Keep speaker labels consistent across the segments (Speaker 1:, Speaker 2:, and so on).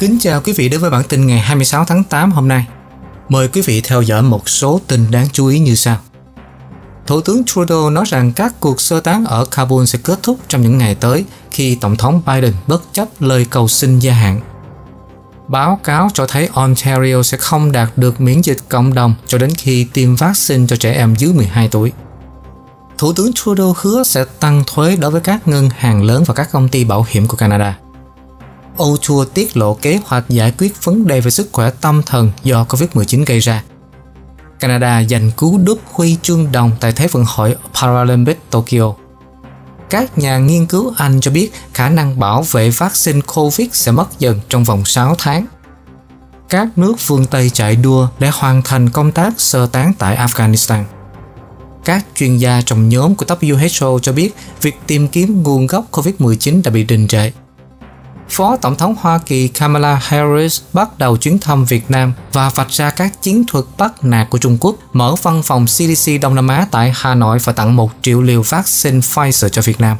Speaker 1: Kính chào quý vị đến với bản tin ngày 26 tháng 8 hôm nay. Mời quý vị theo dõi một số tin đáng chú ý như sau. Thủ tướng Trudeau nói rằng các cuộc sơ tán ở Kabul sẽ kết thúc trong những ngày tới khi Tổng thống Biden bất chấp lời cầu xin gia hạn. Báo cáo cho thấy Ontario sẽ không đạt được miễn dịch cộng đồng cho đến khi tiêm vaccine cho trẻ em dưới 12 tuổi. Thủ tướng Trudeau hứa sẽ tăng thuế đối với các ngân hàng lớn và các công ty bảo hiểm của Canada. Âu tiết lộ kế hoạch giải quyết vấn đề về sức khỏe tâm thần do Covid-19 gây ra. Canada giành cú đúp huy chương đồng tại Thế vận hội Paralympic Tokyo. Các nhà nghiên cứu Anh cho biết khả năng bảo vệ vaccine COVID sẽ mất dần trong vòng 6 tháng. Các nước phương Tây chạy đua để hoàn thành công tác sơ tán tại Afghanistan. Các chuyên gia trong nhóm của WHO cho biết việc tìm kiếm nguồn gốc COVID-19 đã bị đình trệ Phó Tổng thống Hoa Kỳ Kamala Harris bắt đầu chuyến thăm Việt Nam và vạch ra các chiến thuật bắt nạt của Trung Quốc, mở văn phòng CDC Đông Nam Á tại Hà Nội và tặng 1 triệu liều vaccine Pfizer cho Việt Nam.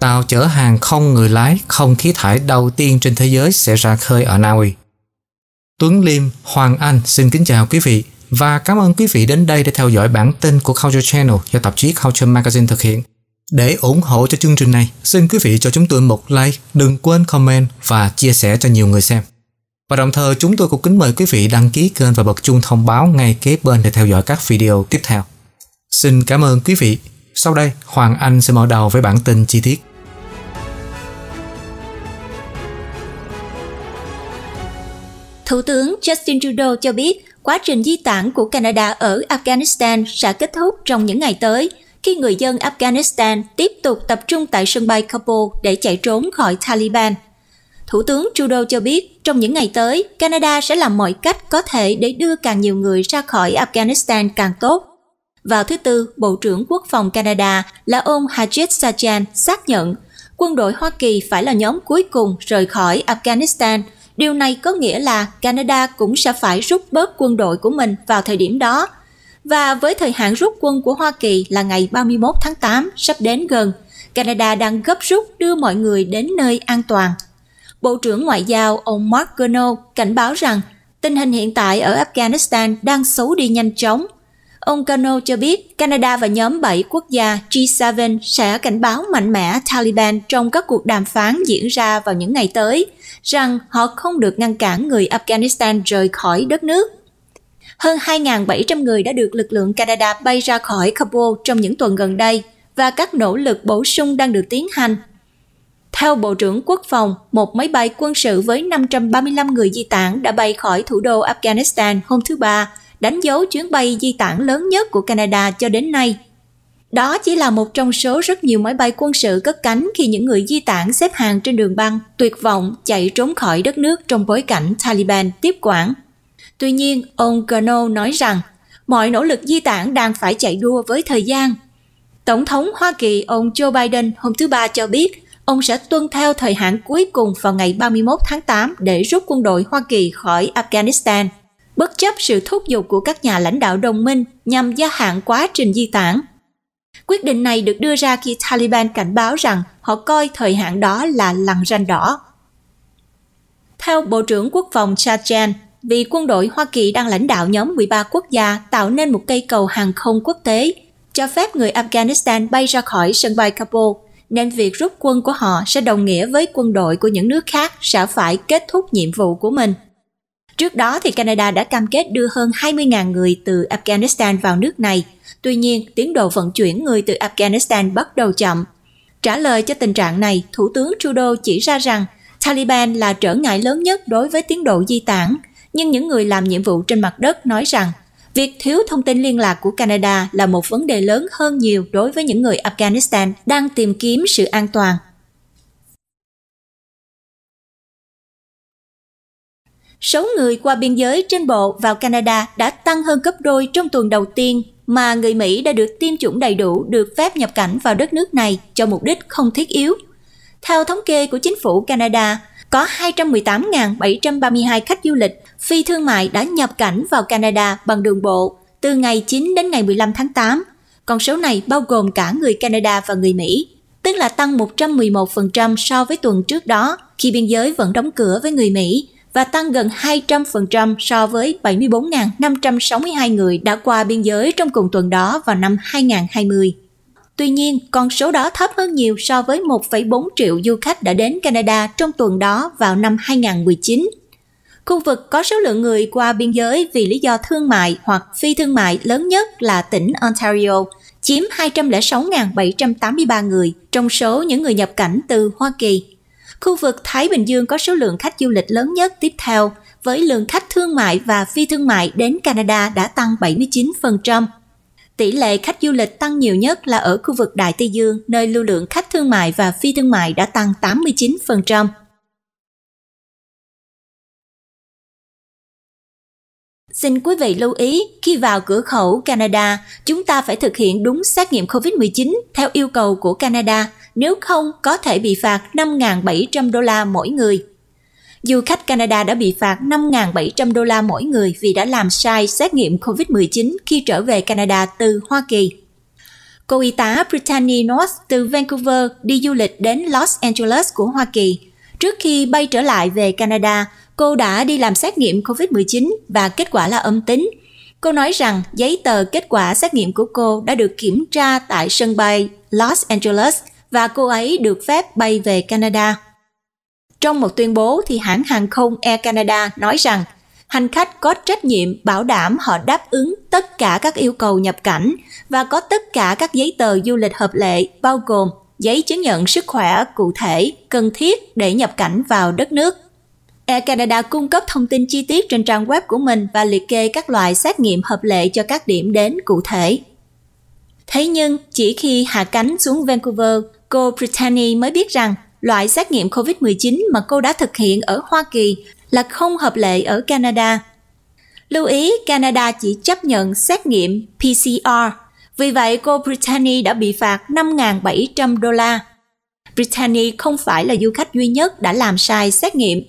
Speaker 1: Tàu chở hàng không người lái, không khí thải đầu tiên trên thế giới sẽ ra khơi ở Na Uy. Tuấn Liêm, Hoàng Anh xin kính chào quý vị và cảm ơn quý vị đến đây để theo dõi bản tin của Culture Channel do tạp chí Culture Magazine thực hiện. Để ủng hộ cho chương trình này, xin quý vị cho chúng tôi một like, đừng quên comment và chia sẻ cho nhiều người xem. Và đồng thời chúng tôi cũng kính mời quý vị đăng ký kênh và bật chuông thông báo ngay kế bên để theo dõi các video tiếp theo. Xin cảm ơn quý vị. Sau đây, Hoàng Anh sẽ mở đầu với bản tin chi tiết.
Speaker 2: Thủ tướng Justin Trudeau cho biết quá trình di tản của Canada ở Afghanistan sẽ kết thúc trong những ngày tới – khi người dân Afghanistan tiếp tục tập trung tại sân bay Kabul để chạy trốn khỏi Taliban. Thủ tướng Trudeau cho biết, trong những ngày tới, Canada sẽ làm mọi cách có thể để đưa càng nhiều người ra khỏi Afghanistan càng tốt. Vào thứ Tư, Bộ trưởng Quốc phòng Canada là ông Hajit Sajjan xác nhận quân đội Hoa Kỳ phải là nhóm cuối cùng rời khỏi Afghanistan. Điều này có nghĩa là Canada cũng sẽ phải rút bớt quân đội của mình vào thời điểm đó – và với thời hạn rút quân của Hoa Kỳ là ngày 31 tháng 8 sắp đến gần, Canada đang gấp rút đưa mọi người đến nơi an toàn. Bộ trưởng Ngoại giao ông Mark Gurnall cảnh báo rằng tình hình hiện tại ở Afghanistan đang xấu đi nhanh chóng. Ông Gurnall cho biết Canada và nhóm 7 quốc gia G7 sẽ cảnh báo mạnh mẽ Taliban trong các cuộc đàm phán diễn ra vào những ngày tới rằng họ không được ngăn cản người Afghanistan rời khỏi đất nước hơn 2.700 người đã được lực lượng Canada bay ra khỏi Kabul trong những tuần gần đây và các nỗ lực bổ sung đang được tiến hành. Theo Bộ trưởng Quốc phòng, một máy bay quân sự với 535 người di tản đã bay khỏi thủ đô Afghanistan hôm thứ Ba, đánh dấu chuyến bay di tản lớn nhất của Canada cho đến nay. Đó chỉ là một trong số rất nhiều máy bay quân sự cất cánh khi những người di tản xếp hàng trên đường băng, tuyệt vọng chạy trốn khỏi đất nước trong bối cảnh Taliban tiếp quản Tuy nhiên, ông Gano nói rằng mọi nỗ lực di tản đang phải chạy đua với thời gian. Tổng thống Hoa Kỳ ông Joe Biden hôm thứ Ba cho biết ông sẽ tuân theo thời hạn cuối cùng vào ngày 31 tháng 8 để rút quân đội Hoa Kỳ khỏi Afghanistan, bất chấp sự thúc giục của các nhà lãnh đạo đồng minh nhằm gia hạn quá trình di tản. Quyết định này được đưa ra khi Taliban cảnh báo rằng họ coi thời hạn đó là lằn ranh đỏ. Theo Bộ trưởng Quốc phòng Chachan, vì quân đội Hoa Kỳ đang lãnh đạo nhóm 13 quốc gia tạo nên một cây cầu hàng không quốc tế, cho phép người Afghanistan bay ra khỏi sân bay Kabul, nên việc rút quân của họ sẽ đồng nghĩa với quân đội của những nước khác sẽ phải kết thúc nhiệm vụ của mình. Trước đó thì Canada đã cam kết đưa hơn 20.000 người từ Afghanistan vào nước này. Tuy nhiên, tiến độ vận chuyển người từ Afghanistan bắt đầu chậm. Trả lời cho tình trạng này, Thủ tướng Trudeau chỉ ra rằng Taliban là trở ngại lớn nhất đối với tiến độ di tản nhưng những người làm nhiệm vụ trên mặt đất nói rằng việc thiếu thông tin liên lạc của Canada là một vấn đề lớn hơn nhiều đối với những người Afghanistan đang tìm kiếm sự an toàn. Số người qua biên giới trên bộ vào Canada đã tăng hơn gấp đôi trong tuần đầu tiên mà người Mỹ đã được tiêm chủng đầy đủ được phép nhập cảnh vào đất nước này cho mục đích không thiết yếu. Theo thống kê của chính phủ Canada, có 218.732 khách du lịch phi thương mại đã nhập cảnh vào Canada bằng đường bộ từ ngày 9 đến ngày 15 tháng 8. Con số này bao gồm cả người Canada và người Mỹ, tức là tăng 111% so với tuần trước đó khi biên giới vẫn đóng cửa với người Mỹ và tăng gần 200% so với 74.562 người đã qua biên giới trong cùng tuần đó vào năm 2020. Tuy nhiên, con số đó thấp hơn nhiều so với 1,4 triệu du khách đã đến Canada trong tuần đó vào năm 2019. Khu vực có số lượng người qua biên giới vì lý do thương mại hoặc phi thương mại lớn nhất là tỉnh Ontario, chiếm 206.783 người trong số những người nhập cảnh từ Hoa Kỳ. Khu vực Thái Bình Dương có số lượng khách du lịch lớn nhất tiếp theo, với lượng khách thương mại và phi thương mại đến Canada đã tăng 79%. Tỷ lệ khách du lịch tăng nhiều nhất là ở khu vực Đại Tây Dương, nơi lưu lượng khách thương mại và phi thương mại đã tăng 89%. Xin quý vị lưu ý, khi vào cửa khẩu Canada, chúng ta phải thực hiện đúng xét nghiệm COVID-19 theo yêu cầu của Canada, nếu không có thể bị phạt 5.700 đô la mỗi người du khách Canada đã bị phạt 5.700 đô la mỗi người vì đã làm sai xét nghiệm COVID-19 khi trở về Canada từ Hoa Kỳ. Cô y tá Brittany North từ Vancouver đi du lịch đến Los Angeles của Hoa Kỳ. Trước khi bay trở lại về Canada, cô đã đi làm xét nghiệm COVID-19 và kết quả là âm tính. Cô nói rằng giấy tờ kết quả xét nghiệm của cô đã được kiểm tra tại sân bay Los Angeles và cô ấy được phép bay về Canada. Trong một tuyên bố thì hãng hàng không Air Canada nói rằng hành khách có trách nhiệm bảo đảm họ đáp ứng tất cả các yêu cầu nhập cảnh và có tất cả các giấy tờ du lịch hợp lệ bao gồm giấy chứng nhận sức khỏe cụ thể cần thiết để nhập cảnh vào đất nước. Air Canada cung cấp thông tin chi tiết trên trang web của mình và liệt kê các loại xét nghiệm hợp lệ cho các điểm đến cụ thể. Thế nhưng, chỉ khi hạ cánh xuống Vancouver, cô Brittany mới biết rằng Loại xét nghiệm COVID-19 mà cô đã thực hiện ở Hoa Kỳ là không hợp lệ ở Canada. Lưu ý Canada chỉ chấp nhận xét nghiệm PCR, vì vậy cô Brittany đã bị phạt 5.700 đô la. Brittany không phải là du khách duy nhất đã làm sai xét nghiệm.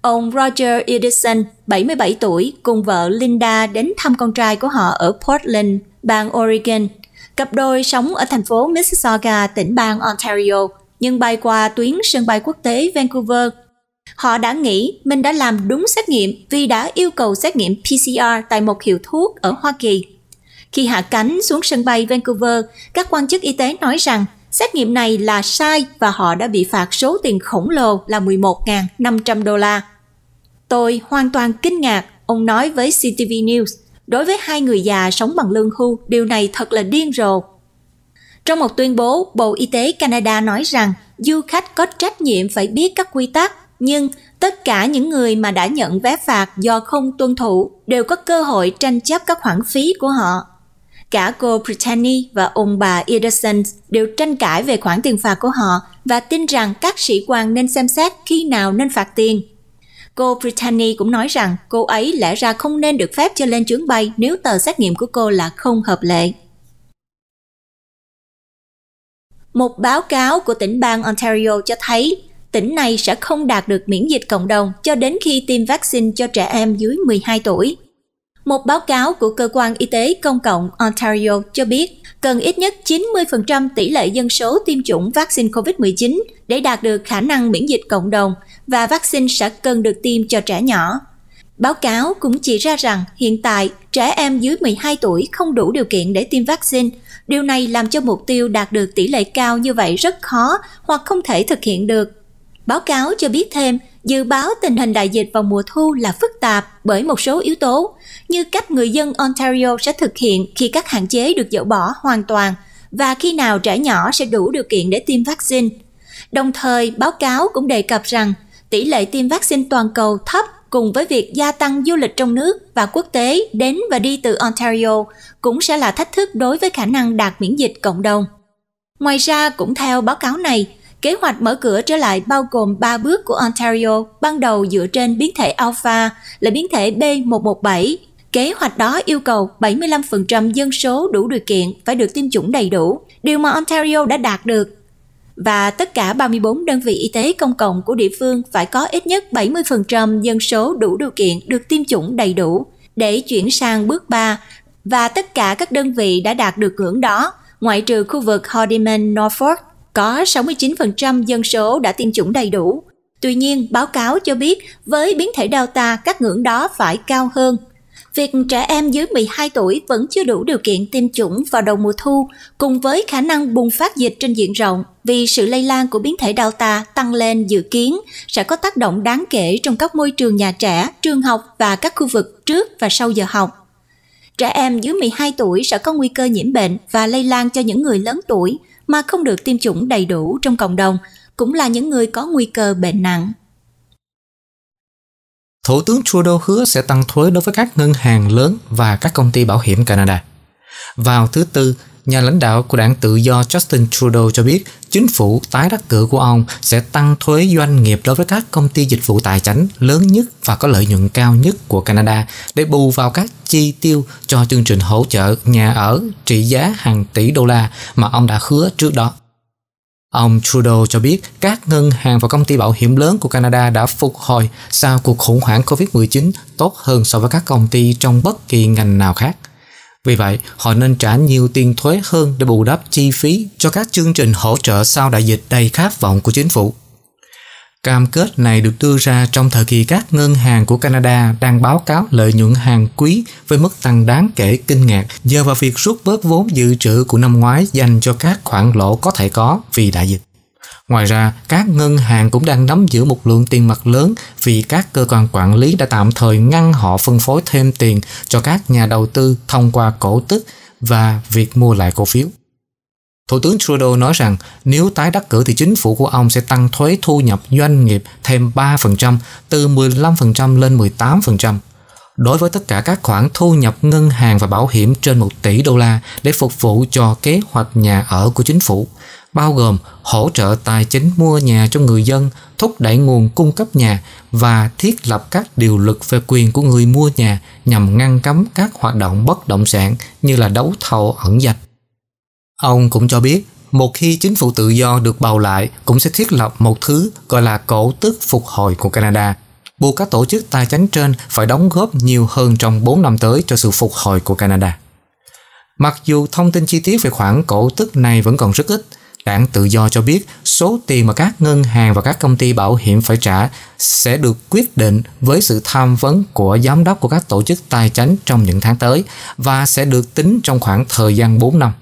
Speaker 2: Ông Roger Edison, 77 tuổi, cùng vợ Linda đến thăm con trai của họ ở Portland, bang Oregon. Cặp đôi sống ở thành phố Mississauga, tỉnh bang Ontario – nhưng bay qua tuyến sân bay quốc tế Vancouver. Họ đã nghĩ mình đã làm đúng xét nghiệm vì đã yêu cầu xét nghiệm PCR tại một hiệu thuốc ở Hoa Kỳ. Khi hạ cánh xuống sân bay Vancouver, các quan chức y tế nói rằng xét nghiệm này là sai và họ đã bị phạt số tiền khổng lồ là 11.500 đô la. Tôi hoàn toàn kinh ngạc, ông nói với CTV News. Đối với hai người già sống bằng lương hưu, điều này thật là điên rồ. Trong một tuyên bố, Bộ Y tế Canada nói rằng du khách có trách nhiệm phải biết các quy tắc, nhưng tất cả những người mà đã nhận vé phạt do không tuân thủ đều có cơ hội tranh chấp các khoản phí của họ. Cả cô Brittany và ông bà Ederson đều tranh cãi về khoản tiền phạt của họ và tin rằng các sĩ quan nên xem xét khi nào nên phạt tiền. Cô Brittany cũng nói rằng cô ấy lẽ ra không nên được phép cho lên chuyến bay nếu tờ xét nghiệm của cô là không hợp lệ. Một báo cáo của tỉnh bang Ontario cho thấy tỉnh này sẽ không đạt được miễn dịch cộng đồng cho đến khi tiêm vaccine cho trẻ em dưới 12 tuổi. Một báo cáo của Cơ quan Y tế Công cộng Ontario cho biết cần ít nhất 90% tỷ lệ dân số tiêm chủng vaccine COVID-19 để đạt được khả năng miễn dịch cộng đồng và vaccine sẽ cần được tiêm cho trẻ nhỏ. Báo cáo cũng chỉ ra rằng hiện tại trẻ em dưới 12 tuổi không đủ điều kiện để tiêm vaccine. Điều này làm cho mục tiêu đạt được tỷ lệ cao như vậy rất khó hoặc không thể thực hiện được. Báo cáo cho biết thêm, dự báo tình hình đại dịch vào mùa thu là phức tạp bởi một số yếu tố, như cách người dân Ontario sẽ thực hiện khi các hạn chế được dỡ bỏ hoàn toàn và khi nào trẻ nhỏ sẽ đủ điều kiện để tiêm vaccine. Đồng thời, báo cáo cũng đề cập rằng tỷ lệ tiêm vaccine toàn cầu thấp cùng với việc gia tăng du lịch trong nước và quốc tế đến và đi từ Ontario cũng sẽ là thách thức đối với khả năng đạt miễn dịch cộng đồng. Ngoài ra, cũng theo báo cáo này, kế hoạch mở cửa trở lại bao gồm 3 bước của Ontario, ban đầu dựa trên biến thể Alpha là biến thể B117. Kế hoạch đó yêu cầu 75% dân số đủ điều kiện phải được tiêm chủng đầy đủ, điều mà Ontario đã đạt được và tất cả 34 đơn vị y tế công cộng của địa phương phải có ít nhất 70% dân số đủ điều kiện được tiêm chủng đầy đủ để chuyển sang bước 3 và tất cả các đơn vị đã đạt được ngưỡng đó, ngoại trừ khu vực Hardiman Norfolk có 69% dân số đã tiêm chủng đầy đủ. Tuy nhiên, báo cáo cho biết với biến thể Delta các ngưỡng đó phải cao hơn – việc trẻ em dưới 12 tuổi vẫn chưa đủ điều kiện tiêm chủng vào đầu mùa thu, cùng với khả năng bùng phát dịch trên diện rộng vì sự lây lan của biến thể Delta tăng lên dự kiến sẽ có tác động đáng kể trong các môi trường nhà trẻ, trường học và các khu vực trước và sau giờ học trẻ em dưới 12 tuổi sẽ có nguy cơ nhiễm bệnh và lây lan cho những người lớn tuổi mà không được tiêm chủng đầy đủ trong cộng đồng, cũng là những người có nguy cơ bệnh nặng.
Speaker 1: Thủ tướng Trudeau hứa sẽ tăng thuế đối với các ngân hàng lớn và các công ty bảo hiểm Canada. Vào thứ Tư, nhà lãnh đạo của đảng tự do Justin Trudeau cho biết chính phủ tái đắc cử của ông sẽ tăng thuế doanh nghiệp đối với các công ty dịch vụ tài chính lớn nhất và có lợi nhuận cao nhất của Canada để bù vào các chi tiêu cho chương trình hỗ trợ nhà ở trị giá hàng tỷ đô la mà ông đã hứa trước đó. Ông Trudeau cho biết các ngân hàng và công ty bảo hiểm lớn của Canada đã phục hồi sau cuộc khủng hoảng COVID-19 tốt hơn so với các công ty trong bất kỳ ngành nào khác. Vì vậy, họ nên trả nhiều tiền thuế hơn để bù đắp chi phí cho các chương trình hỗ trợ sau đại dịch đầy khát vọng của chính phủ. Cam kết này được đưa ra trong thời kỳ các ngân hàng của Canada đang báo cáo lợi nhuận hàng quý với mức tăng đáng kể kinh ngạc nhờ vào việc rút bớt vốn dự trữ của năm ngoái dành cho các khoản lỗ có thể có vì đại dịch. Ngoài ra, các ngân hàng cũng đang nắm giữ một lượng tiền mặt lớn vì các cơ quan quản lý đã tạm thời ngăn họ phân phối thêm tiền cho các nhà đầu tư thông qua cổ tức và việc mua lại cổ phiếu. Thủ tướng Trudeau nói rằng nếu tái đắc cử thì chính phủ của ông sẽ tăng thuế thu nhập doanh nghiệp thêm 3%, từ 15% lên 18%. Đối với tất cả các khoản thu nhập ngân hàng và bảo hiểm trên 1 tỷ đô la để phục vụ cho kế hoạch nhà ở của chính phủ, bao gồm hỗ trợ tài chính mua nhà cho người dân, thúc đẩy nguồn cung cấp nhà và thiết lập các điều luật về quyền của người mua nhà nhằm ngăn cấm các hoạt động bất động sản như là đấu thầu ẩn danh. Ông cũng cho biết, một khi chính phủ tự do được bầu lại cũng sẽ thiết lập một thứ gọi là cổ tức phục hồi của Canada, buộc các tổ chức tài chính trên phải đóng góp nhiều hơn trong 4 năm tới cho sự phục hồi của Canada. Mặc dù thông tin chi tiết về khoản cổ tức này vẫn còn rất ít, đảng tự do cho biết số tiền mà các ngân hàng và các công ty bảo hiểm phải trả sẽ được quyết định với sự tham vấn của giám đốc của các tổ chức tài chính trong những tháng tới và sẽ được tính trong khoảng thời gian 4 năm.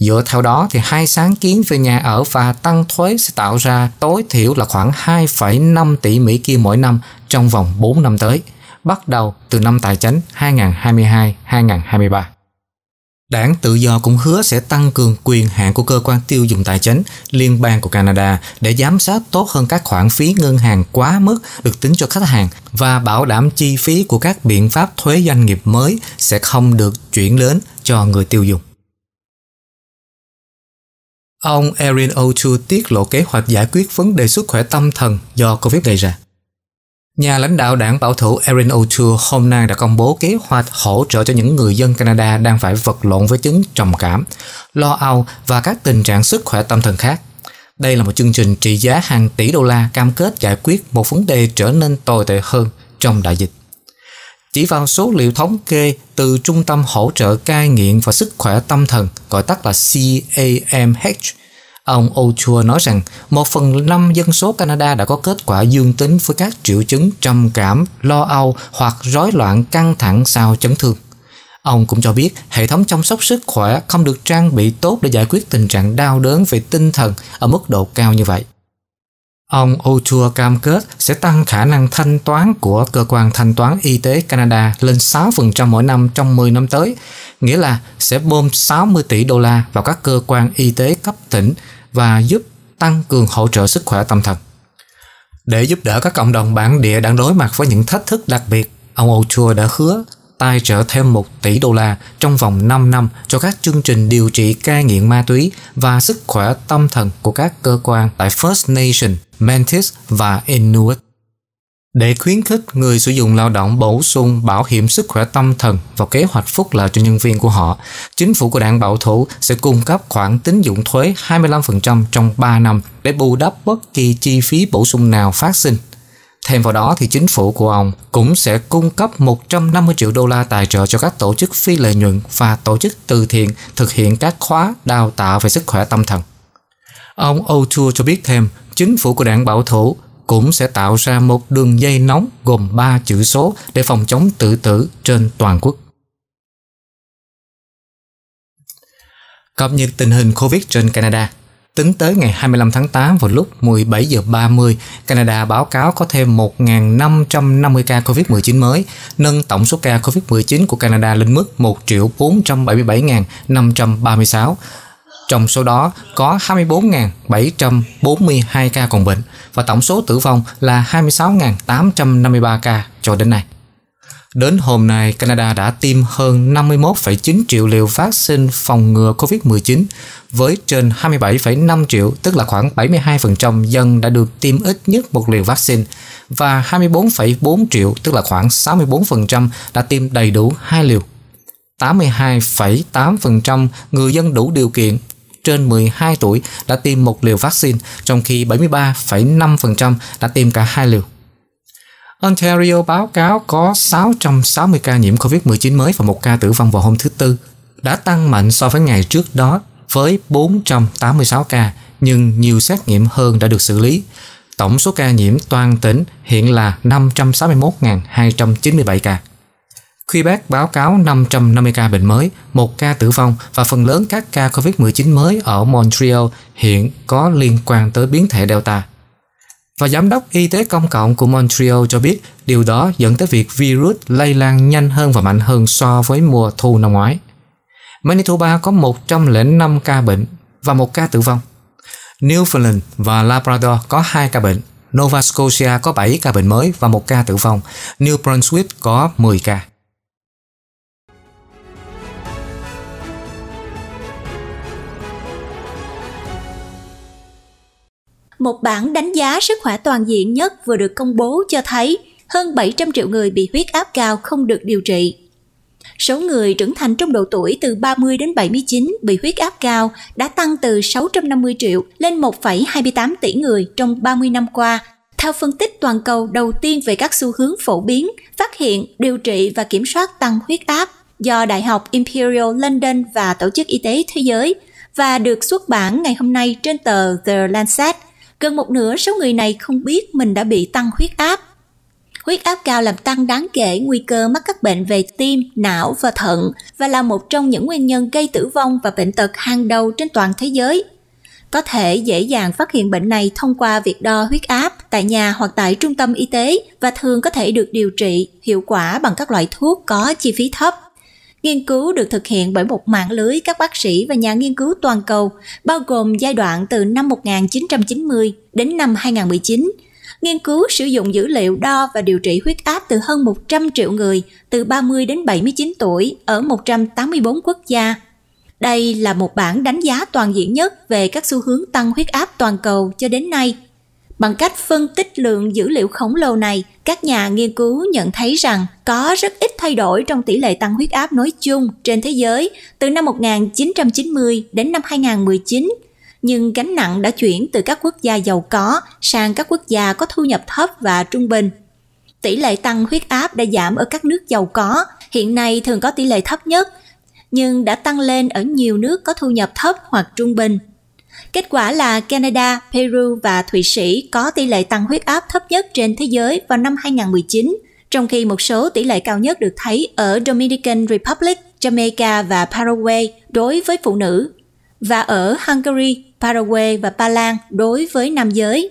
Speaker 1: Dựa theo đó thì hai sáng kiến về nhà ở và tăng thuế sẽ tạo ra tối thiểu là khoảng 2,5 tỷ Mỹ kia mỗi năm trong vòng 4 năm tới, bắt đầu từ năm tài chính 2022-2023. Đảng Tự do cũng hứa sẽ tăng cường quyền hạn của cơ quan tiêu dùng tài chính liên bang của Canada để giám sát tốt hơn các khoản phí ngân hàng quá mức được tính cho khách hàng và bảo đảm chi phí của các biện pháp thuế doanh nghiệp mới sẽ không được chuyển đến cho người tiêu dùng. Ông Erin O'Toole tiết lộ kế hoạch giải quyết vấn đề sức khỏe tâm thần do Covid gây ra. Nhà lãnh đạo đảng bảo thủ Erin O'Toole hôm nay đã công bố kế hoạch hỗ trợ cho những người dân Canada đang phải vật lộn với chứng trầm cảm, lo âu và các tình trạng sức khỏe tâm thần khác. Đây là một chương trình trị giá hàng tỷ đô la cam kết giải quyết một vấn đề trở nên tồi tệ hơn trong đại dịch chỉ vào số liệu thống kê từ Trung tâm Hỗ trợ Cai nghiện và Sức khỏe Tâm thần, gọi tắt là CAMH, ông O'Toole nói rằng một phần năm dân số Canada đã có kết quả dương tính với các triệu chứng trầm cảm, lo âu hoặc rối loạn căng thẳng sau chấn thương. Ông cũng cho biết hệ thống chăm sóc sức khỏe không được trang bị tốt để giải quyết tình trạng đau đớn về tinh thần ở mức độ cao như vậy. Ông O'Toole cam kết sẽ tăng khả năng thanh toán của cơ quan thanh toán y tế Canada lên 6% mỗi năm trong 10 năm tới, nghĩa là sẽ bơm 60 tỷ đô la vào các cơ quan y tế cấp tỉnh và giúp tăng cường hỗ trợ sức khỏe tâm thần. Để giúp đỡ các cộng đồng bản địa đang đối mặt với những thách thức đặc biệt, ông O'Toole đã hứa tài trợ thêm 1 tỷ đô la trong vòng 5 năm cho các chương trình điều trị cai nghiện ma túy và sức khỏe tâm thần của các cơ quan tại First Nation, Mantis và Inuit. Để khuyến khích người sử dụng lao động bổ sung bảo hiểm sức khỏe tâm thần vào kế hoạch phúc lợi cho nhân viên của họ, chính phủ của đảng bảo thủ sẽ cung cấp khoản tín dụng thuế 25% trong 3 năm để bù đắp bất kỳ chi phí bổ sung nào phát sinh – Thêm vào đó thì chính phủ của ông cũng sẽ cung cấp 150 triệu đô la tài trợ cho các tổ chức phi lợi nhuận và tổ chức từ thiện thực hiện các khóa đào tạo về sức khỏe tâm thần. Ông O'Toole cho biết thêm, chính phủ của đảng bảo thủ cũng sẽ tạo ra một đường dây nóng gồm 3 chữ số để phòng chống tự tử trên toàn quốc. Cập nhật tình hình COVID trên Canada Tính tới ngày 25 tháng 8 vào lúc 17 giờ 30, Canada báo cáo có thêm 1.550 ca COVID-19 mới, nâng tổng số ca COVID-19 của Canada lên mức 1.477.536. Trong số đó có 24.742 ca còn bệnh và tổng số tử vong là 26.853 ca cho đến nay. Đến hôm nay, Canada đã tiêm hơn 51,9 triệu liều vaccine phòng ngừa COVID-19 với trên 27,5 triệu, tức là khoảng 72% dân đã được tiêm ít nhất một liều vaccine và 24,4 triệu, tức là khoảng 64% đã tiêm đầy đủ hai liều. 82,8% người dân đủ điều kiện trên 12 tuổi đã tiêm một liều vaccine, trong khi 73,5% đã tiêm cả hai liều. Ontario báo cáo có 660 ca nhiễm COVID-19 mới và một ca tử vong vào hôm thứ Tư, đã tăng mạnh so với ngày trước đó với 486 ca, nhưng nhiều xét nghiệm hơn đã được xử lý. Tổng số ca nhiễm toàn tỉnh hiện là 561.297 ca. Quebec báo cáo 550 ca bệnh mới, một ca tử vong và phần lớn các ca COVID-19 mới ở Montreal hiện có liên quan tới biến thể Delta. Và giám đốc y tế công cộng của Montreal cho biết điều đó dẫn tới việc virus lây lan nhanh hơn và mạnh hơn so với mùa thu năm ngoái. Manitoba có 105 ca bệnh và một ca tử vong. Newfoundland và Labrador có 2 ca bệnh, Nova Scotia có 7 ca bệnh mới và một ca tử vong, New Brunswick có 10 ca.
Speaker 2: Một bản đánh giá sức khỏe toàn diện nhất vừa được công bố cho thấy hơn 700 triệu người bị huyết áp cao không được điều trị. Số người trưởng thành trong độ tuổi từ 30 đến 79 bị huyết áp cao đã tăng từ 650 triệu lên 1,28 tỷ người trong 30 năm qua. Theo phân tích toàn cầu đầu tiên về các xu hướng phổ biến, phát hiện, điều trị và kiểm soát tăng huyết áp do Đại học Imperial London và Tổ chức Y tế Thế giới và được xuất bản ngày hôm nay trên tờ The Lancet – Gần một nửa số người này không biết mình đã bị tăng huyết áp. Huyết áp cao làm tăng đáng kể nguy cơ mắc các bệnh về tim, não và thận và là một trong những nguyên nhân gây tử vong và bệnh tật hàng đầu trên toàn thế giới. Có thể dễ dàng phát hiện bệnh này thông qua việc đo huyết áp tại nhà hoặc tại trung tâm y tế và thường có thể được điều trị hiệu quả bằng các loại thuốc có chi phí thấp. Nghiên cứu được thực hiện bởi một mạng lưới các bác sĩ và nhà nghiên cứu toàn cầu, bao gồm giai đoạn từ năm 1990 đến năm 2019. Nghiên cứu sử dụng dữ liệu đo và điều trị huyết áp từ hơn 100 triệu người từ 30 đến 79 tuổi ở 184 quốc gia. Đây là một bản đánh giá toàn diện nhất về các xu hướng tăng huyết áp toàn cầu cho đến nay. Bằng cách phân tích lượng dữ liệu khổng lồ này, các nhà nghiên cứu nhận thấy rằng có rất ít thay đổi trong tỷ lệ tăng huyết áp nói chung trên thế giới từ năm 1990 đến năm 2019, nhưng gánh nặng đã chuyển từ các quốc gia giàu có sang các quốc gia có thu nhập thấp và trung bình. Tỷ lệ tăng huyết áp đã giảm ở các nước giàu có, hiện nay thường có tỷ lệ thấp nhất, nhưng đã tăng lên ở nhiều nước có thu nhập thấp hoặc trung bình. Kết quả là Canada, Peru và Thụy Sĩ có tỷ lệ tăng huyết áp thấp nhất trên thế giới vào năm 2019 trong khi một số tỷ lệ cao nhất được thấy ở Dominican Republic, Jamaica và Paraguay đối với phụ nữ, và ở Hungary, Paraguay và Ba Lan đối với nam giới.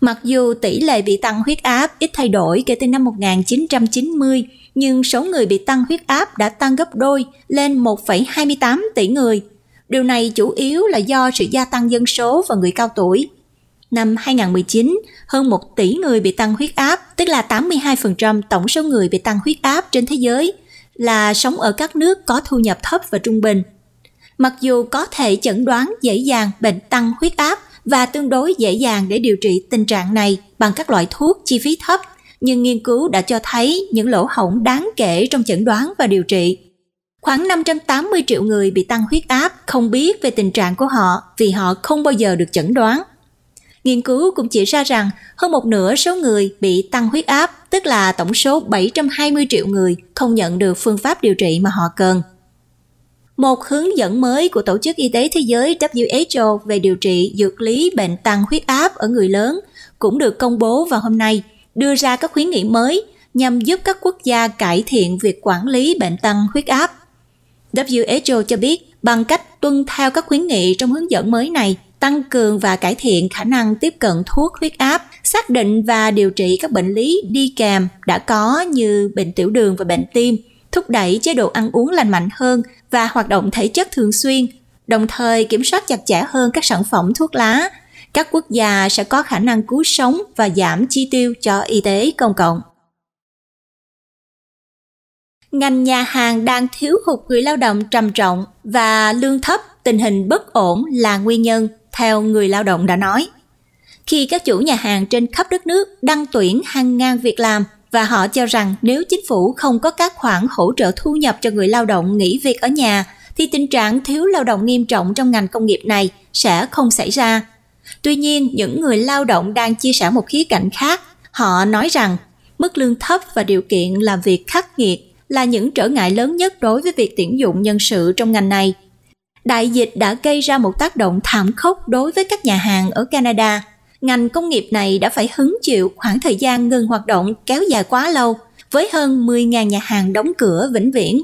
Speaker 2: Mặc dù tỷ lệ bị tăng huyết áp ít thay đổi kể từ năm 1990, nhưng số người bị tăng huyết áp đã tăng gấp đôi lên 1,28 tỷ người. Điều này chủ yếu là do sự gia tăng dân số và người cao tuổi – Năm 2019, hơn 1 tỷ người bị tăng huyết áp, tức là 82% tổng số người bị tăng huyết áp trên thế giới, là sống ở các nước có thu nhập thấp và trung bình. Mặc dù có thể chẩn đoán dễ dàng bệnh tăng huyết áp và tương đối dễ dàng để điều trị tình trạng này bằng các loại thuốc chi phí thấp, nhưng nghiên cứu đã cho thấy những lỗ hổng đáng kể trong chẩn đoán và điều trị. Khoảng 580 triệu người bị tăng huyết áp không biết về tình trạng của họ vì họ không bao giờ được chẩn đoán. Nghiên cứu cũng chỉ ra rằng hơn một nửa số người bị tăng huyết áp, tức là tổng số 720 triệu người không nhận được phương pháp điều trị mà họ cần. Một hướng dẫn mới của Tổ chức Y tế Thế giới WHO về điều trị dược lý bệnh tăng huyết áp ở người lớn cũng được công bố vào hôm nay, đưa ra các khuyến nghị mới nhằm giúp các quốc gia cải thiện việc quản lý bệnh tăng huyết áp. WHO cho biết bằng cách tuân theo các khuyến nghị trong hướng dẫn mới này, tăng cường và cải thiện khả năng tiếp cận thuốc huyết áp, xác định và điều trị các bệnh lý đi kèm đã có như bệnh tiểu đường và bệnh tim, thúc đẩy chế độ ăn uống lành mạnh hơn và hoạt động thể chất thường xuyên, đồng thời kiểm soát chặt chẽ hơn các sản phẩm thuốc lá. Các quốc gia sẽ có khả năng cứu sống và giảm chi tiêu cho y tế công cộng ngành nhà hàng đang thiếu hụt người lao động trầm trọng và lương thấp, tình hình bất ổn là nguyên nhân theo người lao động đã nói. Khi các chủ nhà hàng trên khắp đất nước đăng tuyển hàng ngàn việc làm và họ cho rằng nếu chính phủ không có các khoản hỗ trợ thu nhập cho người lao động nghỉ việc ở nhà thì tình trạng thiếu lao động nghiêm trọng trong ngành công nghiệp này sẽ không xảy ra. Tuy nhiên, những người lao động đang chia sẻ một khía cạnh khác. Họ nói rằng mức lương thấp và điều kiện làm việc khắc nghiệt là những trở ngại lớn nhất đối với việc tuyển dụng nhân sự trong ngành này – đại dịch đã gây ra một tác động thảm khốc đối với các nhà hàng ở Canada. Ngành công nghiệp này đã phải hứng chịu khoảng thời gian ngừng hoạt động kéo dài quá lâu, với hơn 10.000 nhà hàng đóng cửa vĩnh viễn.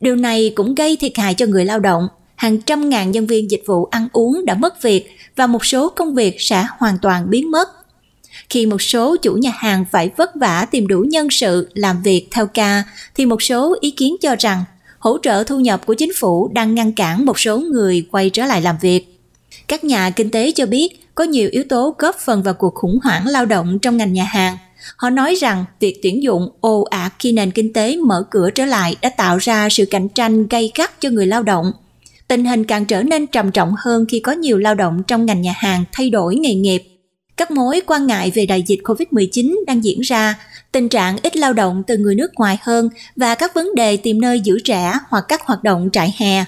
Speaker 2: Điều này cũng gây thiệt hại cho người lao động. Hàng trăm ngàn nhân viên dịch vụ ăn uống đã mất việc và một số công việc sẽ hoàn toàn biến mất. Khi một số chủ nhà hàng phải vất vả tìm đủ nhân sự làm việc theo ca, thì một số ý kiến cho rằng hỗ trợ thu nhập của chính phủ đang ngăn cản một số người quay trở lại làm việc. Các nhà kinh tế cho biết có nhiều yếu tố góp phần vào cuộc khủng hoảng lao động trong ngành nhà hàng. Họ nói rằng việc tuyển dụng ồ ạt khi nền kinh tế mở cửa trở lại đã tạo ra sự cạnh tranh gay gắt cho người lao động. Tình hình càng trở nên trầm trọng hơn khi có nhiều lao động trong ngành nhà hàng thay đổi nghề nghiệp các mối quan ngại về đại dịch COVID-19 đang diễn ra, tình trạng ít lao động từ người nước ngoài hơn và các vấn đề tìm nơi giữ trẻ hoặc các hoạt động trại hè.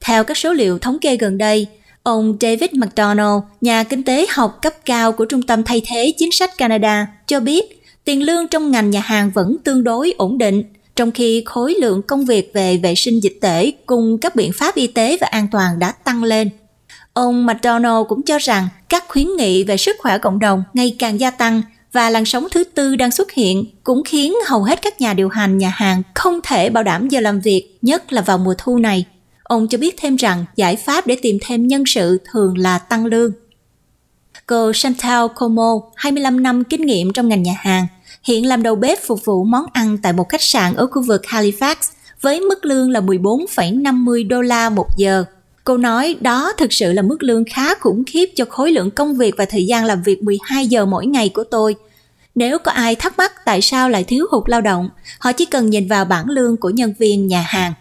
Speaker 2: Theo các số liệu thống kê gần đây, ông David McDonald, nhà kinh tế học cấp cao của Trung tâm Thay thế Chính sách Canada, cho biết tiền lương trong ngành nhà hàng vẫn tương đối ổn định, trong khi khối lượng công việc về vệ sinh dịch tễ cùng các biện pháp y tế và an toàn đã tăng lên. Ông McDonald cũng cho rằng các khuyến nghị về sức khỏe cộng đồng ngày càng gia tăng và làn sóng thứ tư đang xuất hiện cũng khiến hầu hết các nhà điều hành nhà hàng không thể bảo đảm giờ làm việc, nhất là vào mùa thu này. Ông cho biết thêm rằng giải pháp để tìm thêm nhân sự thường là tăng lương. Cô Chantal Como, 25 năm kinh nghiệm trong ngành nhà hàng, hiện làm đầu bếp phục vụ món ăn tại một khách sạn ở khu vực Halifax với mức lương là 14,50 đô la một giờ Cô nói đó thực sự là mức lương khá khủng khiếp cho khối lượng công việc và thời gian làm việc 12 giờ mỗi ngày của tôi. Nếu có ai thắc mắc tại sao lại thiếu hụt lao động, họ chỉ cần nhìn vào bảng lương của nhân viên nhà hàng.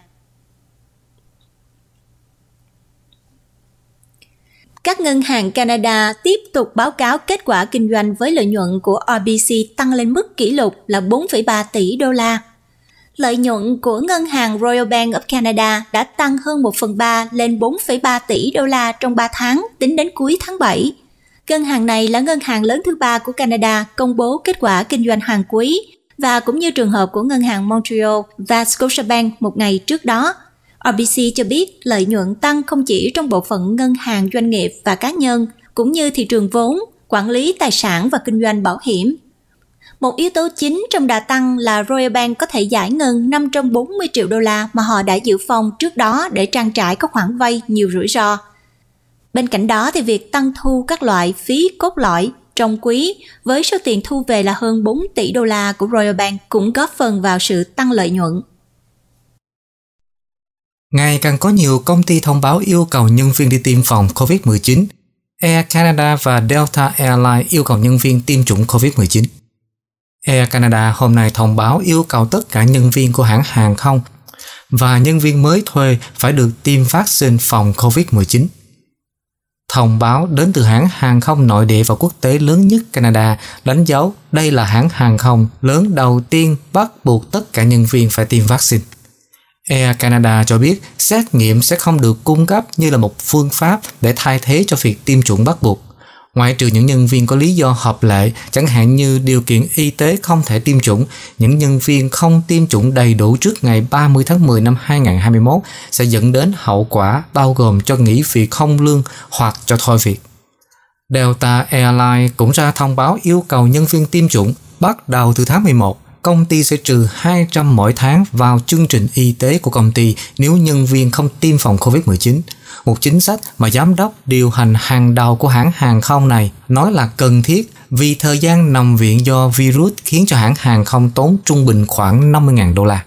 Speaker 2: Các ngân hàng Canada tiếp tục báo cáo kết quả kinh doanh với lợi nhuận của RBC tăng lên mức kỷ lục là 4,3 tỷ đô la – lợi nhuận của ngân hàng Royal Bank of Canada đã tăng hơn 1 phần 3 lên 4,3 tỷ đô la trong 3 tháng tính đến cuối tháng 7. Ngân hàng này là ngân hàng lớn thứ ba của Canada công bố kết quả kinh doanh hàng quý và cũng như trường hợp của ngân hàng Montreal và Scotiabank một ngày trước đó. RBC cho biết lợi nhuận tăng không chỉ trong bộ phận ngân hàng doanh nghiệp và cá nhân, cũng như thị trường vốn, quản lý tài sản và kinh doanh bảo hiểm một yếu tố chính trong đà tăng là Royal Bank có thể giải ngân 540 triệu đô la mà họ đã dự phòng trước đó để trang trải các khoản vay nhiều rủi ro. Bên cạnh đó thì việc tăng thu các loại phí cốt lõi trong quý với số tiền thu về là hơn 4 tỷ đô la của Royal Bank cũng góp phần vào sự tăng lợi nhuận.
Speaker 1: Ngày càng có nhiều công ty thông báo yêu cầu nhân viên đi tiêm phòng COVID-19. Air Canada và Delta Airlines yêu cầu nhân viên tiêm chủng COVID-19. Air Canada hôm nay thông báo yêu cầu tất cả nhân viên của hãng hàng không và nhân viên mới thuê phải được tiêm vaccine phòng COVID-19. Thông báo đến từ hãng hàng không nội địa và quốc tế lớn nhất Canada đánh dấu đây là hãng hàng không lớn đầu tiên bắt buộc tất cả nhân viên phải tiêm vaccine. Air Canada cho biết xét nghiệm sẽ không được cung cấp như là một phương pháp để thay thế cho việc tiêm chủng bắt buộc ngoại trừ những nhân viên có lý do hợp lệ, chẳng hạn như điều kiện y tế không thể tiêm chủng, những nhân viên không tiêm chủng đầy đủ trước ngày 30 tháng 10 năm 2021 sẽ dẫn đến hậu quả bao gồm cho nghỉ việc không lương hoặc cho thôi việc. Delta Airlines cũng ra thông báo yêu cầu nhân viên tiêm chủng bắt đầu từ tháng 11 công ty sẽ trừ 200 mỗi tháng vào chương trình y tế của công ty nếu nhân viên không tiêm phòng COVID-19. Một chính sách mà giám đốc điều hành hàng đầu của hãng hàng không này nói là cần thiết vì thời gian nằm viện do virus khiến cho hãng hàng không tốn trung bình khoảng 50.000 đô la.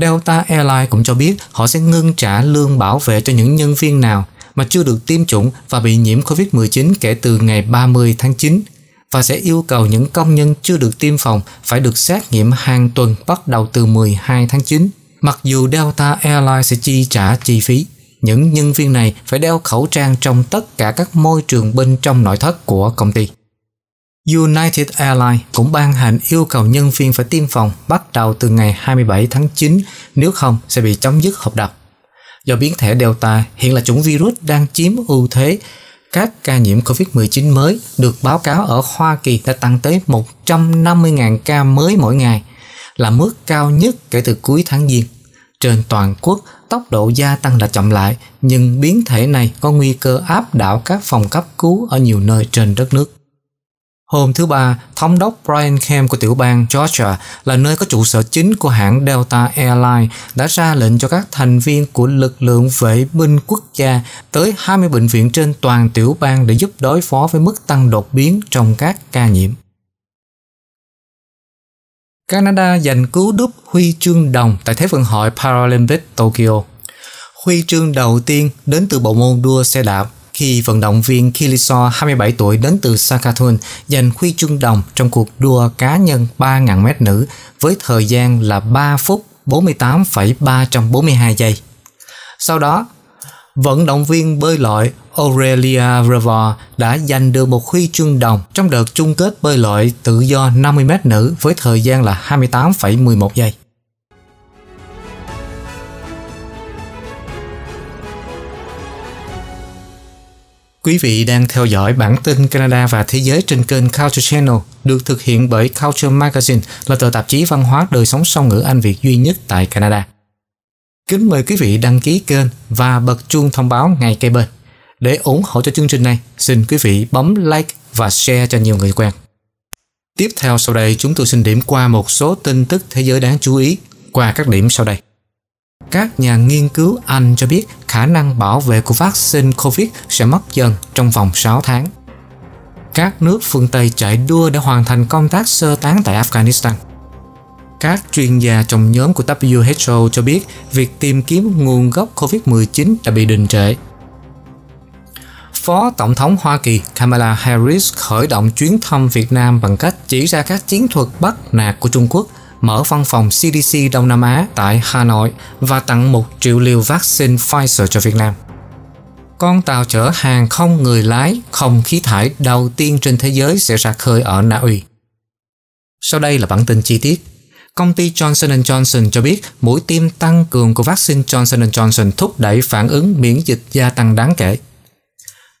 Speaker 1: Delta Airlines cũng cho biết họ sẽ ngưng trả lương bảo vệ cho những nhân viên nào mà chưa được tiêm chủng và bị nhiễm COVID-19 kể từ ngày 30 tháng 9 và sẽ yêu cầu những công nhân chưa được tiêm phòng phải được xét nghiệm hàng tuần bắt đầu từ 12 tháng 9. Mặc dù Delta Airlines sẽ chi trả chi phí, những nhân viên này phải đeo khẩu trang trong tất cả các môi trường bên trong nội thất của công ty. United Airlines cũng ban hành yêu cầu nhân viên phải tiêm phòng bắt đầu từ ngày 27 tháng 9, nếu không sẽ bị chấm dứt hợp đồng. Do biến thể Delta hiện là chủng virus đang chiếm ưu thế các ca nhiễm COVID-19 mới được báo cáo ở Hoa Kỳ đã tăng tới 150.000 ca mới mỗi ngày, là mức cao nhất kể từ cuối tháng Giêng. Trên toàn quốc, tốc độ gia tăng đã chậm lại, nhưng biến thể này có nguy cơ áp đảo các phòng cấp cứu ở nhiều nơi trên đất nước. Hôm thứ Ba, thống đốc Brian Kemp của tiểu bang Georgia là nơi có trụ sở chính của hãng Delta Airlines đã ra lệnh cho các thành viên của lực lượng vệ binh quốc gia tới 20 bệnh viện trên toàn tiểu bang để giúp đối phó với mức tăng đột biến trong các ca nhiễm. Canada giành cứu đúp huy chương đồng tại Thế vận hội Paralympic Tokyo. Huy chương đầu tiên đến từ bộ môn đua xe đạp khi vận động viên Kiliso 27 tuổi đến từ Saskatoon giành huy chương đồng trong cuộc đua cá nhân 3.000m nữ với thời gian là 3 phút 48,342 giây. Sau đó, vận động viên bơi lội Aurelia Revoir đã giành được một huy chương đồng trong đợt chung kết bơi lội tự do 50m nữ với thời gian là 28,11 giây. Quý vị đang theo dõi bản tin Canada và Thế giới trên kênh Culture Channel được thực hiện bởi Culture Magazine là tờ tạp chí văn hóa đời sống song ngữ Anh Việt duy nhất tại Canada. Kính mời quý vị đăng ký kênh và bật chuông thông báo ngay kế bên. Để ủng hộ cho chương trình này, xin quý vị bấm like và share cho nhiều người quen. Tiếp theo sau đây, chúng tôi xin điểm qua một số tin tức thế giới đáng chú ý qua các điểm sau đây. Các nhà nghiên cứu Anh cho biết khả năng bảo vệ của vaccine COVID sẽ mất dần trong vòng 6 tháng. Các nước phương Tây chạy đua để hoàn thành công tác sơ tán tại Afghanistan. Các chuyên gia trong nhóm của WHO cho biết việc tìm kiếm nguồn gốc COVID-19 đã bị đình trệ. Phó Tổng thống Hoa Kỳ Kamala Harris khởi động chuyến thăm Việt Nam bằng cách chỉ ra các chiến thuật bắt nạt của Trung Quốc mở văn phòng CDC Đông Nam Á tại Hà Nội và tặng 1 triệu liều vaccine Pfizer cho Việt Nam. Con tàu chở hàng không người lái, không khí thải đầu tiên trên thế giới sẽ ra khơi ở Na Uy. Sau đây là bản tin chi tiết. Công ty Johnson Johnson cho biết mũi tiêm tăng cường của vaccine Johnson Johnson thúc đẩy phản ứng miễn dịch gia tăng đáng kể.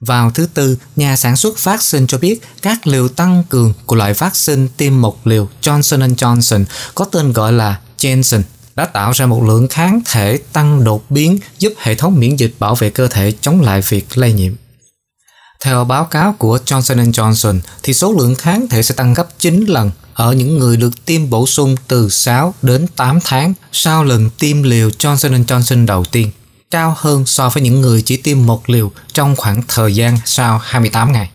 Speaker 1: Vào thứ tư, nhà sản xuất vaccine cho biết các liều tăng cường của loại vaccine tiêm một liều Johnson Johnson có tên gọi là Janssen đã tạo ra một lượng kháng thể tăng đột biến giúp hệ thống miễn dịch bảo vệ cơ thể chống lại việc lây nhiễm. Theo báo cáo của Johnson Johnson thì số lượng kháng thể sẽ tăng gấp 9 lần ở những người được tiêm bổ sung từ 6 đến 8 tháng sau lần tiêm liều Johnson Johnson đầu tiên cao hơn so với những người chỉ tiêm một liều trong khoảng thời gian sau 28 ngày.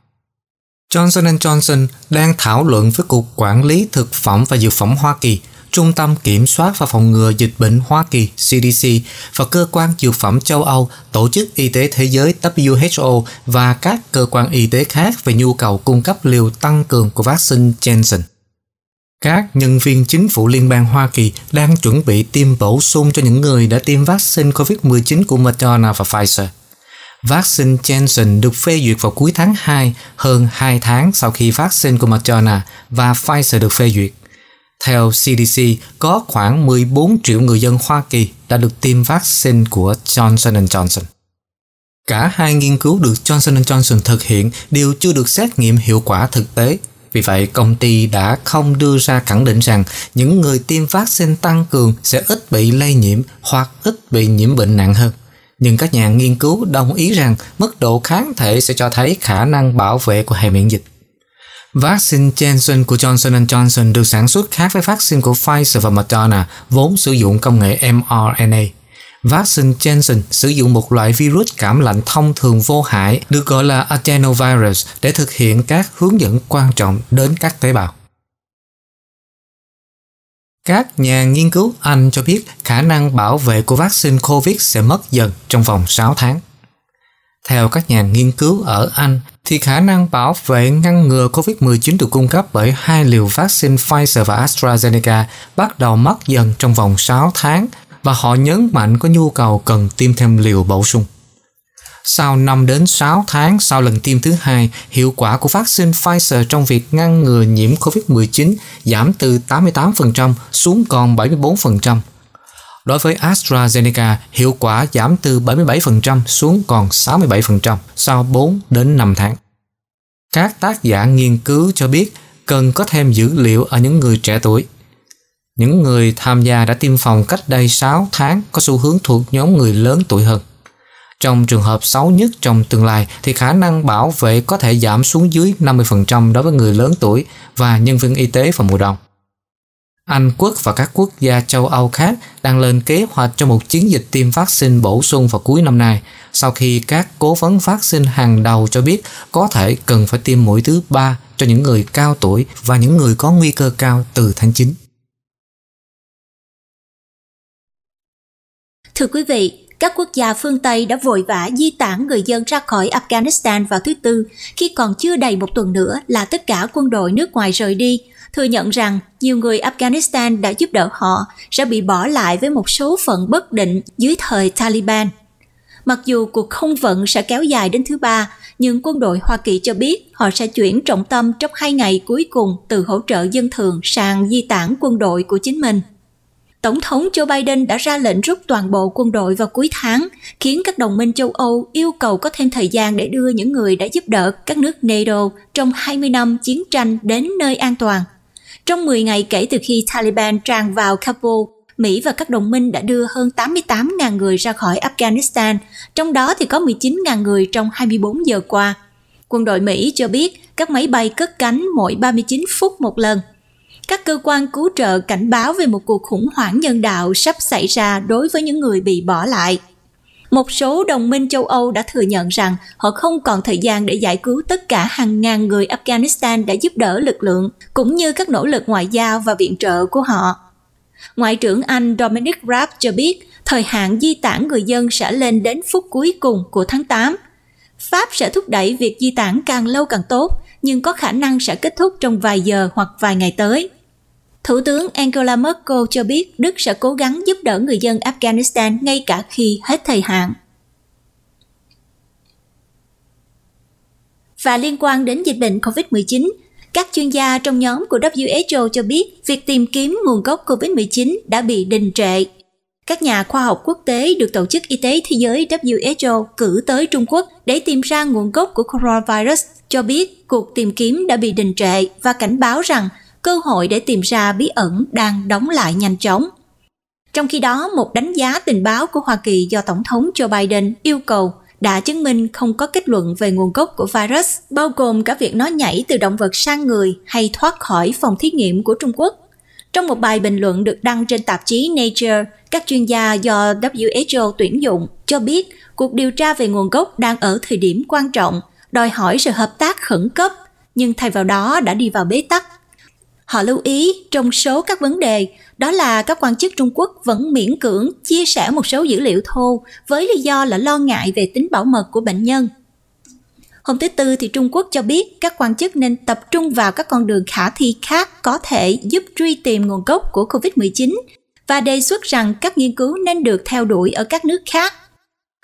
Speaker 1: Johnson Johnson đang thảo luận với Cục Quản lý Thực phẩm và Dược phẩm Hoa Kỳ, Trung tâm Kiểm soát và Phòng ngừa Dịch bệnh Hoa Kỳ CDC và Cơ quan Dược phẩm châu Âu, Tổ chức Y tế Thế giới WHO và các cơ quan y tế khác về nhu cầu cung cấp liều tăng cường của vaccine Janssen. Các nhân viên chính phủ liên bang Hoa Kỳ đang chuẩn bị tiêm bổ sung cho những người đã tiêm vaccine COVID-19 của Moderna và Pfizer. Vaccine Janssen được phê duyệt vào cuối tháng 2, hơn 2 tháng sau khi vaccine của Moderna và Pfizer được phê duyệt. Theo CDC, có khoảng 14 triệu người dân Hoa Kỳ đã được tiêm vaccine của Johnson Johnson. Cả hai nghiên cứu được Johnson Johnson thực hiện đều chưa được xét nghiệm hiệu quả thực tế – vì vậy, công ty đã không đưa ra khẳng định rằng những người tiêm vaccine tăng cường sẽ ít bị lây nhiễm hoặc ít bị nhiễm bệnh nặng hơn. Nhưng các nhà nghiên cứu đồng ý rằng mức độ kháng thể sẽ cho thấy khả năng bảo vệ của hệ miễn dịch. Vaccine Janssen của Johnson Johnson được sản xuất khác với vaccine của Pfizer và Moderna, vốn sử dụng công nghệ mRNA. Vaccine Janssen sử dụng một loại virus cảm lạnh thông thường vô hại được gọi là adenovirus để thực hiện các hướng dẫn quan trọng đến các tế bào. Các nhà nghiên cứu Anh cho biết khả năng bảo vệ của vaccine COVID sẽ mất dần trong vòng 6 tháng. Theo các nhà nghiên cứu ở Anh, thì khả năng bảo vệ ngăn ngừa COVID-19 được cung cấp bởi hai liều vaccine Pfizer và AstraZeneca bắt đầu mất dần trong vòng 6 tháng và họ nhấn mạnh có nhu cầu cần tiêm thêm liều bổ sung. Sau 5 đến 6 tháng sau lần tiêm thứ hai, hiệu quả của vaccine Pfizer trong việc ngăn ngừa nhiễm COVID-19 giảm từ 88% xuống còn 74%. Đối với AstraZeneca, hiệu quả giảm từ 77% xuống còn 67% sau 4 đến 5 tháng. Các tác giả nghiên cứu cho biết cần có thêm dữ liệu ở những người trẻ tuổi những người tham gia đã tiêm phòng cách đây 6 tháng có xu hướng thuộc nhóm người lớn tuổi hơn. Trong trường hợp xấu nhất trong tương lai thì khả năng bảo vệ có thể giảm xuống dưới 50% đối với người lớn tuổi và nhân viên y tế vào mùa đông. Anh quốc và các quốc gia châu Âu khác đang lên kế hoạch cho một chiến dịch tiêm vaccine bổ sung vào cuối năm nay sau khi các cố vấn vaccine hàng đầu cho biết có thể cần phải tiêm mũi thứ ba cho những người cao tuổi và những người có nguy cơ cao từ tháng 9.
Speaker 2: Thưa quý vị, các quốc gia phương Tây đã vội vã di tản người dân ra khỏi Afghanistan vào thứ Tư, khi còn chưa đầy một tuần nữa là tất cả quân đội nước ngoài rời đi, thừa nhận rằng nhiều người Afghanistan đã giúp đỡ họ sẽ bị bỏ lại với một số phận bất định dưới thời Taliban. Mặc dù cuộc không vận sẽ kéo dài đến thứ ba, nhưng quân đội Hoa Kỳ cho biết họ sẽ chuyển trọng tâm trong hai ngày cuối cùng từ hỗ trợ dân thường sang di tản quân đội của chính mình. Tổng thống Joe Biden đã ra lệnh rút toàn bộ quân đội vào cuối tháng, khiến các đồng minh châu Âu yêu cầu có thêm thời gian để đưa những người đã giúp đỡ các nước NATO trong 20 năm chiến tranh đến nơi an toàn. Trong 10 ngày kể từ khi Taliban tràn vào Kabul, Mỹ và các đồng minh đã đưa hơn 88.000 người ra khỏi Afghanistan, trong đó thì có 19.000 người trong 24 giờ qua. Quân đội Mỹ cho biết các máy bay cất cánh mỗi 39 phút một lần – các cơ quan cứu trợ cảnh báo về một cuộc khủng hoảng nhân đạo sắp xảy ra đối với những người bị bỏ lại. Một số đồng minh châu Âu đã thừa nhận rằng họ không còn thời gian để giải cứu tất cả hàng ngàn người Afghanistan đã giúp đỡ lực lượng, cũng như các nỗ lực ngoại giao và viện trợ của họ. Ngoại trưởng Anh Dominic Raab cho biết thời hạn di tản người dân sẽ lên đến phút cuối cùng của tháng 8. Pháp sẽ thúc đẩy việc di tản càng lâu càng tốt, nhưng có khả năng sẽ kết thúc trong vài giờ hoặc vài ngày tới. Thủ tướng Angela Merkel cho biết Đức sẽ cố gắng giúp đỡ người dân Afghanistan ngay cả khi hết thời hạn. Và liên quan đến dịch bệnh COVID-19, các chuyên gia trong nhóm của WHO cho biết việc tìm kiếm nguồn gốc COVID-19 đã bị đình trệ. Các nhà khoa học quốc tế được Tổ chức Y tế Thế giới WHO cử tới Trung Quốc để tìm ra nguồn gốc của coronavirus cho biết cuộc tìm kiếm đã bị đình trệ và cảnh báo rằng cơ hội để tìm ra bí ẩn đang đóng lại nhanh chóng. Trong khi đó, một đánh giá tình báo của Hoa Kỳ do Tổng thống Joe Biden yêu cầu đã chứng minh không có kết luận về nguồn gốc của virus, bao gồm cả việc nó nhảy từ động vật sang người hay thoát khỏi phòng thí nghiệm của Trung Quốc. Trong một bài bình luận được đăng trên tạp chí Nature, các chuyên gia do WHO tuyển dụng cho biết cuộc điều tra về nguồn gốc đang ở thời điểm quan trọng, đòi hỏi sự hợp tác khẩn cấp, nhưng thay vào đó đã đi vào bế tắc Họ lưu ý trong số các vấn đề đó là các quan chức Trung Quốc vẫn miễn cưỡng chia sẻ một số dữ liệu thô với lý do là lo ngại về tính bảo mật của bệnh nhân. Hôm thứ Tư thì Trung Quốc cho biết các quan chức nên tập trung vào các con đường khả thi khác có thể giúp truy tìm nguồn gốc của COVID-19 và đề xuất rằng các nghiên cứu nên được theo đuổi ở các nước khác.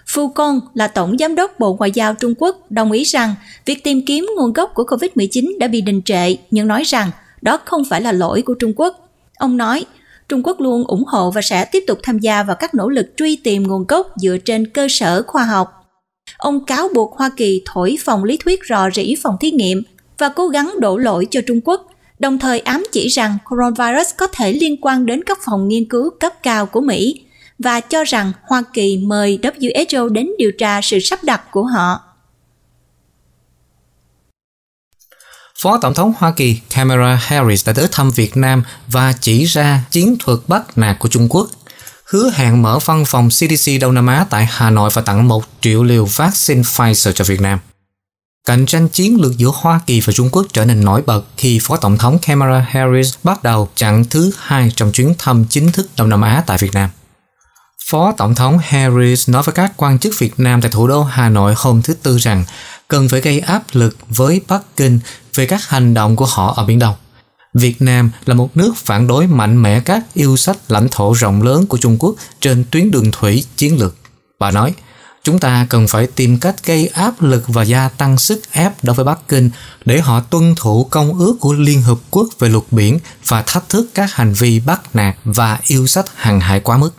Speaker 2: Phu Cong là Tổng Giám đốc Bộ Ngoại giao Trung Quốc đồng ý rằng việc tìm kiếm nguồn gốc của COVID-19 đã bị đình trệ nhưng nói rằng đó không phải là lỗi của Trung Quốc. Ông nói, Trung Quốc luôn ủng hộ và sẽ tiếp tục tham gia vào các nỗ lực truy tìm nguồn gốc dựa trên cơ sở khoa học. Ông cáo buộc Hoa Kỳ thổi phòng lý thuyết rò rỉ phòng thí nghiệm và cố gắng đổ lỗi cho Trung Quốc, đồng thời ám chỉ rằng coronavirus có thể liên quan đến các phòng nghiên cứu cấp cao của Mỹ và cho rằng Hoa Kỳ mời WHO đến điều tra sự sắp đặt của họ.
Speaker 1: Phó Tổng thống Hoa Kỳ Kamala Harris đã tới thăm Việt Nam và chỉ ra chiến thuật bắt nạt của Trung Quốc, hứa hẹn mở văn phòng CDC Đông Nam Á tại Hà Nội và tặng 1 triệu liều vaccine Pfizer cho Việt Nam. Cạnh tranh chiến lược giữa Hoa Kỳ và Trung Quốc trở nên nổi bật khi Phó Tổng thống Kamala Harris bắt đầu chặng thứ hai trong chuyến thăm chính thức Đông Nam Á tại Việt Nam. Phó Tổng thống Harris nói với các quan chức Việt Nam tại thủ đô Hà Nội hôm thứ Tư rằng cần phải gây áp lực với Bắc Kinh về các hành động của họ ở Biển Đông. Việt Nam là một nước phản đối mạnh mẽ các yêu sách lãnh thổ rộng lớn của Trung Quốc trên tuyến đường thủy chiến lược. Bà nói, chúng ta cần phải tìm cách gây áp lực và gia tăng sức ép đối với Bắc Kinh để họ tuân thủ công ước của Liên Hợp Quốc về luật biển và thách thức các hành vi bắt nạt và yêu sách hàng hải quá mức.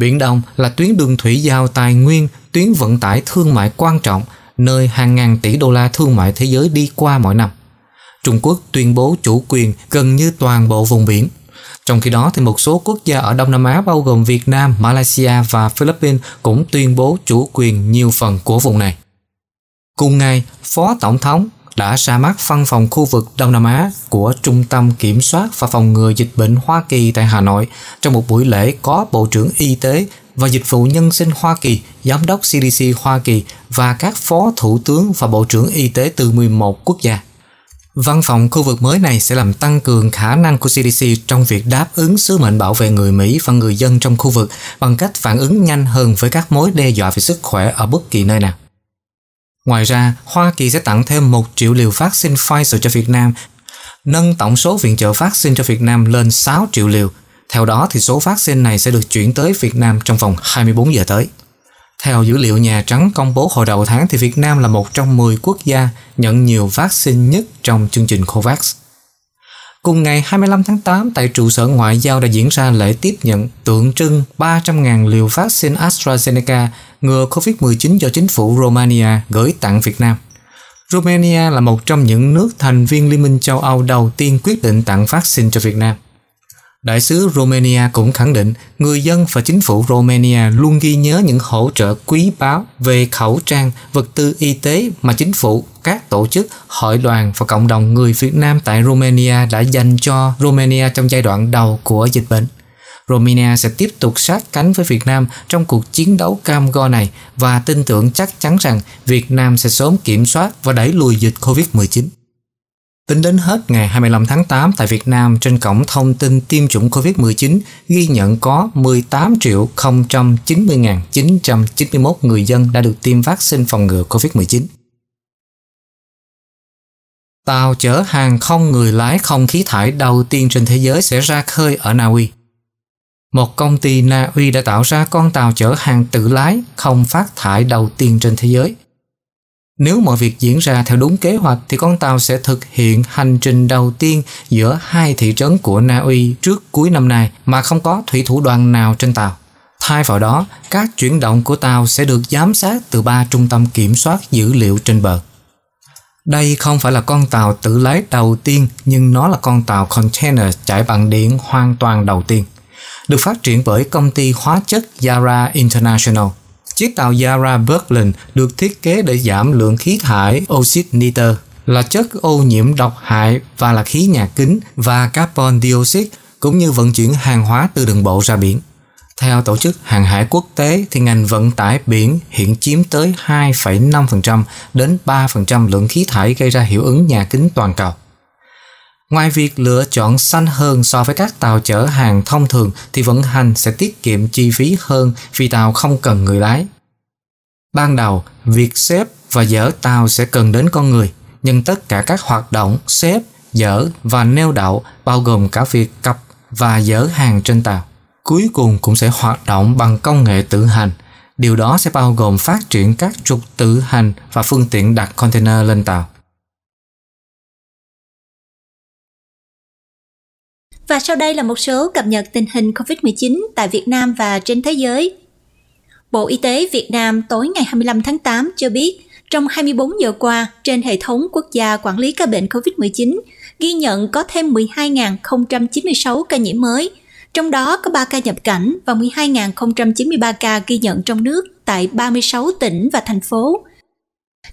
Speaker 1: Biển Đông là tuyến đường thủy giao tài nguyên, tuyến vận tải thương mại quan trọng – nơi hàng ngàn tỷ đô la thương mại thế giới đi qua mỗi năm. Trung Quốc tuyên bố chủ quyền gần như toàn bộ vùng biển. Trong khi đó, thì một số quốc gia ở Đông Nam Á bao gồm Việt Nam, Malaysia và Philippines cũng tuyên bố chủ quyền nhiều phần của vùng này. Cùng ngày, Phó Tổng thống đã ra mắt văn phòng khu vực Đông Nam Á của Trung tâm Kiểm soát và Phòng ngừa Dịch bệnh Hoa Kỳ tại Hà Nội trong một buổi lễ có Bộ trưởng Y tế và Dịch vụ Nhân sinh Hoa Kỳ, Giám đốc CDC Hoa Kỳ và các phó thủ tướng và bộ trưởng y tế từ 11 quốc gia. Văn phòng khu vực mới này sẽ làm tăng cường khả năng của CDC trong việc đáp ứng sứ mệnh bảo vệ người Mỹ và người dân trong khu vực bằng cách phản ứng nhanh hơn với các mối đe dọa về sức khỏe ở bất kỳ nơi nào. Ngoài ra, Hoa Kỳ sẽ tặng thêm 1 triệu liều vaccine Pfizer cho Việt Nam, nâng tổng số viện trợ vaccine cho Việt Nam lên 6 triệu liều theo đó thì số vaccine này sẽ được chuyển tới Việt Nam trong vòng 24 giờ tới. Theo dữ liệu Nhà Trắng công bố hồi đầu tháng thì Việt Nam là một trong 10 quốc gia nhận nhiều vaccine nhất trong chương trình COVAX. Cùng ngày 25 tháng 8, tại trụ sở ngoại giao đã diễn ra lễ tiếp nhận tượng trưng 300.000 liều vaccine AstraZeneca ngừa COVID-19 do chính phủ Romania gửi tặng Việt Nam. Romania là một trong những nước thành viên Liên minh châu Âu đầu tiên quyết định tặng vaccine cho Việt Nam. Đại sứ Romania cũng khẳng định người dân và chính phủ Romania luôn ghi nhớ những hỗ trợ quý báu về khẩu trang, vật tư y tế mà chính phủ, các tổ chức, hội đoàn và cộng đồng người Việt Nam tại Romania đã dành cho Romania trong giai đoạn đầu của dịch bệnh. Romania sẽ tiếp tục sát cánh với Việt Nam trong cuộc chiến đấu cam go này và tin tưởng chắc chắn rằng Việt Nam sẽ sớm kiểm soát và đẩy lùi dịch COVID-19. Tính đến hết ngày 25 tháng 8 tại Việt Nam trên cổng thông tin tiêm chủng COVID-19 ghi nhận có 18 triệu 090.991 người dân đã được tiêm vaccine phòng ngừa COVID-19. Tàu chở hàng không người lái không khí thải đầu tiên trên thế giới sẽ ra khơi ở Na Uy. Một công ty Na Uy đã tạo ra con tàu chở hàng tự lái không phát thải đầu tiên trên thế giới. Nếu mọi việc diễn ra theo đúng kế hoạch thì con tàu sẽ thực hiện hành trình đầu tiên giữa hai thị trấn của Na Uy trước cuối năm nay mà không có thủy thủ đoàn nào trên tàu. Thay vào đó, các chuyển động của tàu sẽ được giám sát từ ba trung tâm kiểm soát dữ liệu trên bờ. Đây không phải là con tàu tự lái đầu tiên nhưng nó là con tàu container chạy bằng điện hoàn toàn đầu tiên, được phát triển bởi công ty hóa chất Yara International – Chiếc tàu Yara Berlin được thiết kế để giảm lượng khí thải oxit nitơ là chất ô nhiễm độc hại và là khí nhà kính và carbon dioxide cũng như vận chuyển hàng hóa từ đường bộ ra biển. Theo Tổ chức Hàng hải Quốc tế thì ngành vận tải biển hiện chiếm tới 2,5% đến 3% lượng khí thải gây ra hiệu ứng nhà kính toàn cầu. Ngoài việc lựa chọn xanh hơn so với các tàu chở hàng thông thường thì vận hành sẽ tiết kiệm chi phí hơn vì tàu không cần người lái. Ban đầu, việc xếp và dỡ tàu sẽ cần đến con người, nhưng tất cả các hoạt động xếp, dỡ và neo đậu bao gồm cả việc cập và dỡ hàng trên tàu. Cuối cùng cũng sẽ hoạt động bằng công nghệ tự hành. Điều đó sẽ bao gồm phát triển các trục tự hành và phương
Speaker 2: tiện đặt container lên tàu. Và sau đây là một số cập nhật tình hình COVID-19 tại Việt Nam và trên thế giới. Bộ Y tế Việt Nam tối ngày 25 tháng 8 cho biết, trong 24 giờ qua, trên hệ thống quốc gia quản lý ca bệnh COVID-19 ghi nhận có thêm 12.096 ca nhiễm mới, trong đó có 3 ca nhập cảnh và 12.093 ca ghi nhận trong nước tại 36 tỉnh và thành phố.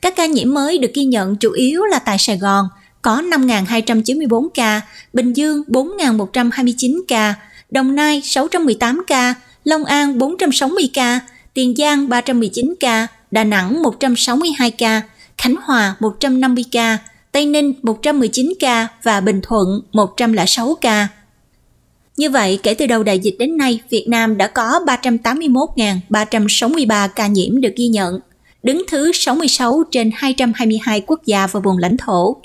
Speaker 2: Các ca nhiễm mới được ghi nhận chủ yếu là tại Sài Gòn – có 5.294 ca, Bình Dương 4.129 ca, Đồng Nai 618 ca, Long An 460 ca, Tiền Giang 319 ca, Đà Nẵng 162 ca, Khánh Hòa 150 ca, Tây Ninh 119 ca và Bình Thuận 106 ca. Như vậy, kể từ đầu đại dịch đến nay, Việt Nam đã có 381.363 ca nhiễm được ghi nhận, đứng thứ 66 trên 222 quốc gia và vùng lãnh thổ.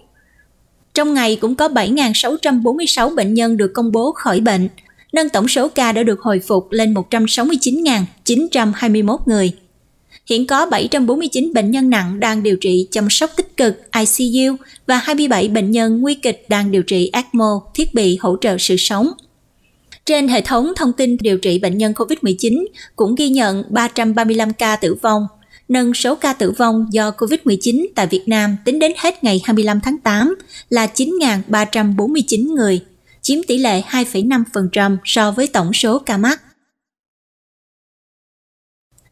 Speaker 2: Trong ngày cũng có 7.646 bệnh nhân được công bố khỏi bệnh, nâng tổng số ca đã được hồi phục lên 169.921 người. Hiện có 749 bệnh nhân nặng đang điều trị chăm sóc tích cực ICU và 27 bệnh nhân nguy kịch đang điều trị ECMO, thiết bị hỗ trợ sự sống. Trên hệ thống thông tin điều trị bệnh nhân COVID-19 cũng ghi nhận 335 ca tử vong nâng số ca tử vong do COVID-19 tại Việt Nam tính đến hết ngày 25 tháng 8 là 9.349 người, chiếm tỷ lệ 2,5% so với tổng số ca mắc.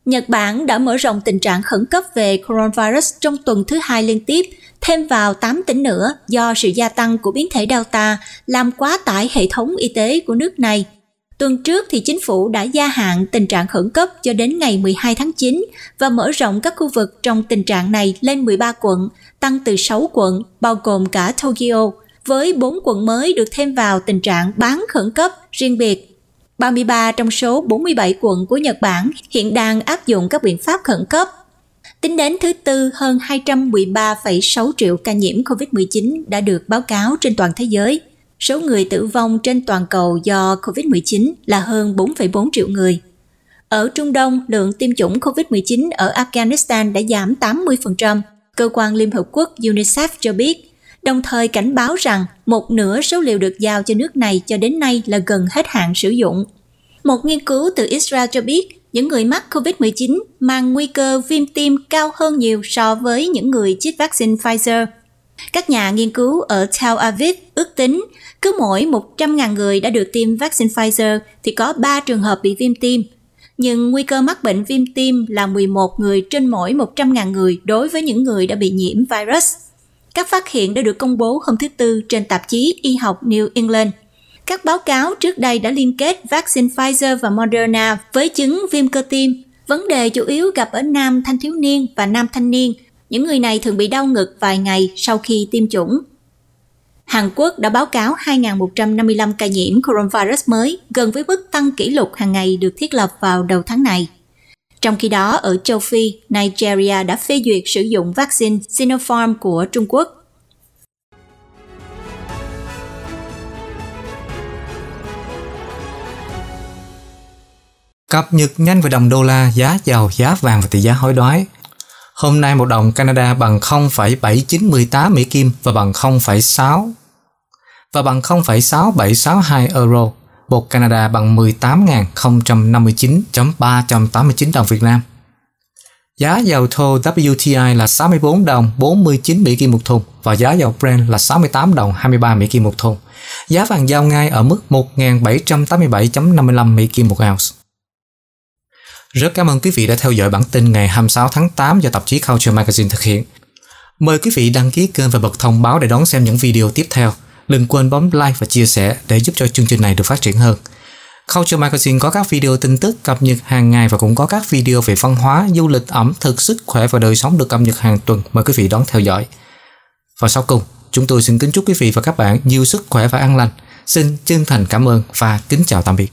Speaker 2: Nhật Bản đã mở rộng tình trạng khẩn cấp về coronavirus trong tuần thứ hai liên tiếp, thêm vào 8 tỉnh nữa do sự gia tăng của biến thể Delta làm quá tải hệ thống y tế của nước này – Tuần trước thì chính phủ đã gia hạn tình trạng khẩn cấp cho đến ngày 12 tháng 9 và mở rộng các khu vực trong tình trạng này lên 13 quận, tăng từ 6 quận, bao gồm cả Tokyo, với 4 quận mới được thêm vào tình trạng bán khẩn cấp riêng biệt 33 trong số 47 quận của Nhật Bản hiện đang áp dụng các biện pháp khẩn cấp. Tính đến thứ Tư, hơn 213,6 triệu ca nhiễm COVID-19 đã được báo cáo trên toàn thế giới – số người tử vong trên toàn cầu do COVID-19 là hơn 4,4 triệu người. Ở Trung Đông, lượng tiêm chủng COVID-19 ở Afghanistan đã giảm 80%, cơ quan Liên Hợp Quốc UNICEF cho biết, đồng thời cảnh báo rằng một nửa số liều được giao cho nước này cho đến nay là gần hết hạn sử dụng. Một nghiên cứu từ Israel cho biết, những người mắc COVID-19 mang nguy cơ viêm tim cao hơn nhiều so với những người chích vaccine Pfizer – các nhà nghiên cứu ở Tel Aviv ước tính cứ mỗi 100.000 người đã được tiêm vaccine Pfizer thì có 3 trường hợp bị viêm tim. Nhưng nguy cơ mắc bệnh viêm tim là 11 người trên mỗi 100.000 người đối với những người đã bị nhiễm virus. Các phát hiện đã được công bố hôm thứ Tư trên tạp chí Y học New England. Các báo cáo trước đây đã liên kết vaccine Pfizer và Moderna với chứng viêm cơ tim. Vấn đề chủ yếu gặp ở nam thanh thiếu niên và nam thanh niên – những người này thường bị đau ngực vài ngày sau khi tiêm chủng. Hàn Quốc đã báo cáo 2.155 ca nhiễm coronavirus mới, gần với mức tăng kỷ lục hàng ngày được thiết lập vào đầu tháng này. Trong khi đó, ở châu Phi, Nigeria đã phê duyệt sử dụng vaccine Sinopharm của Trung Quốc
Speaker 1: Cập nhật nhanh về đồng đô la, giá dầu, giá vàng và tỷ giá hối đoái. Hôm nay một đồng Canada bằng 0,798 Mỹ Kim và bằng 0,6 và bằng 0,6762 euro. Một Canada bằng 18.059.389 đồng Việt Nam. Giá dầu thô WTI là 64 đồng 49 Mỹ Kim một thùng và giá dầu Brent là 68 đồng 23 Mỹ Kim một thùng. Giá vàng giao ngay ở mức 1.787.55 Mỹ Kim một ounce. Rất cảm ơn quý vị đã theo dõi bản tin ngày 26 tháng 8 do tạp chí Culture Magazine thực hiện. Mời quý vị đăng ký kênh và bật thông báo để đón xem những video tiếp theo. Đừng quên bấm like và chia sẻ để giúp cho chương trình này được phát triển hơn. Culture Magazine có các video tin tức cập nhật hàng ngày và cũng có các video về văn hóa, du lịch, ẩm thực, sức khỏe và đời sống được cập nhật hàng tuần. Mời quý vị đón theo dõi. Và sau cùng, chúng tôi xin kính chúc quý vị và các bạn nhiều sức khỏe và an lành.
Speaker 2: Xin chân thành cảm ơn và kính chào tạm biệt.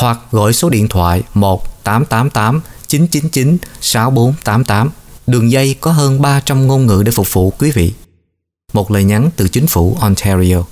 Speaker 1: hoặc gọi số điện thoại 1888 999 6488. Đường dây có hơn 300 ngôn ngữ để phục vụ quý vị. Một lời nhắn từ chính phủ Ontario.